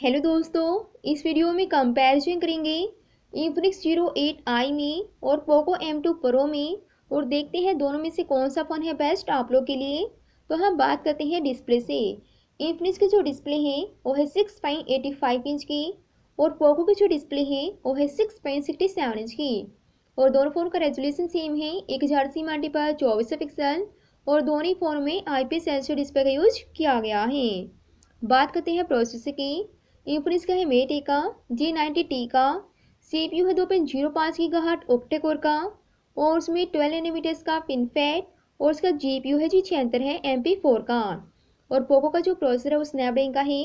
hello दोस्तों इस video में कंपैरिजन करेंगे इन्फिनिक्स जीरो एट आई में और पोको एम टू प्रो में और देखते हैं दोनों में से कौन सा फ़ोन है बेस्ट आप लोग के लिए तो हम बात करते हैं डिस्प्ले से इन्फिनिक्स की जो डिस्प्ले है वो है six point eighty five inch की और पोको की जो डिस्प्ले है वो है six point sixty seven inch की और दोनों फ़ोन का रेजोल्यूशन सेम है एक हज़ार सी मार्टी पर चौबीस पिक्सल और दोनों ही फ़ोन में आई पी सेंसर डिस्प्ले का यूज किया गया है बात करते हैं प्रोसेसर की यूपनिस का है मेट ए का जी नाइन्टी टी का सी पी यू है दो पॉइंट जीरो पाँच की गहट ओक्टेकोर का और उसमें ट्वेल्व एनिमीटर्स का पिनफेट और उसका जी पी यू है जी छिहत्तर है एम पी फोर का और पोको का जो प्रोसेसर है वो स्नैपड्रैगन का है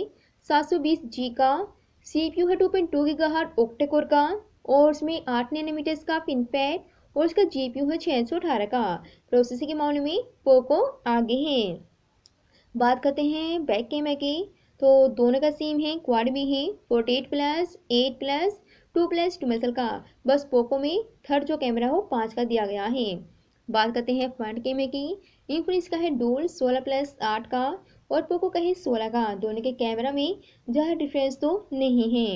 सात सौ बीस जी का सी पी यू है टू पॉइंट टू की गहट ओक्टेकोर का और उसमें आठ नैनोमीटर्स का पिनफेट और उसका जी पी यू है छः सौ अठारह का प्रोसेसर के मामले में पोको आगे हैं बात करते हैं बैक कैमरा की तो दोनों का सेम है क्वाड भी है forty eight plus eight plus two plus two मेसल का बस पोको में थर्ड जो कैमरा हो पाँच का दिया गया है बात करते हैं फ्रंट कैमरे की इनफिनिक्स का है डोल सोलह प्लस आठ का और पोको का है सोलह का दोनों के कैमरा में ज़्यादा डिफरेंस तो नहीं है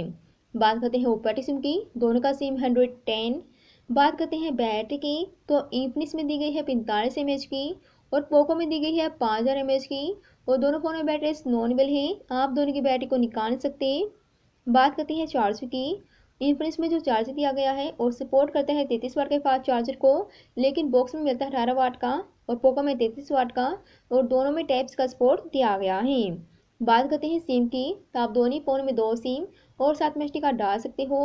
बात करते हैं ऊपर सिम की दोनों का सिम हंड्रेड टेन बात करते हैं बैटरी की तो इनफिनिक्स में दी गई है पैंतालीस एम की और पोको में दी गई है पाँच हज़ार एम की और दोनों फ़ोन में बैटरी नॉनवेल है आप दोनों की बैटरी को निकाल सकते सकते बात करते हैं चार्ज की इन्फिनिक्स में जो चार्जर दिया गया है और सपोर्ट करता है तैंतीस वाट के फास्ट चार्जर को लेकिन बॉक्स में मिलता है अठारह वाट का और पोको में तैंतीस वाट का और दोनों में टैप्स का सपोर्ट दिया गया है बात करते हैं सिम की तो आप दोनों फ़ोन में दो सिम और साथ में का डाल सकते हो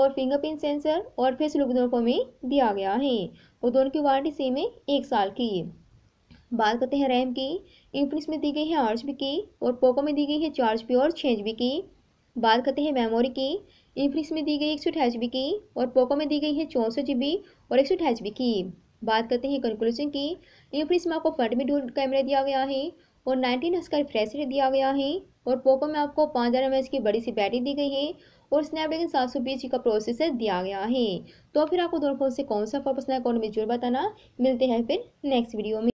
और फिंगरप्रिंट सेंसर और फेस लुक दोनों में दिया गया है और दोनों की वारंटी सिम है एक साल की बात करते हैं रैम की यूनिट्स में दी गई है आठ जी की और पोको में दी गई है चार जी और छः जी की बात करते हैं मेमोरी की यूनिट्स में दी गई एक सौ अठाईस जी की और पोको में दी गई है चौंसठ जी और एक सौ अठाईस जी की बात करते हैं कंक्लूजन की यूनिट्स में आपको फ्रंट में डूल कैमरा दिया गया है और नाइनटीन हस का रिफ्रेश रेट दिया गया है और पोको में आपको पाँच हज़ार एम की बड़ी सी बैटरी दी गई है और स्नैपड्रैगन सात सौ बीस का प्रोसेसर दिया गया है तो फिर आपको दोनों फोन से कौन सा फोन पसंद है कौन में जरूर बताना मिलते हैं फिर नेक्स्ट वीडियो में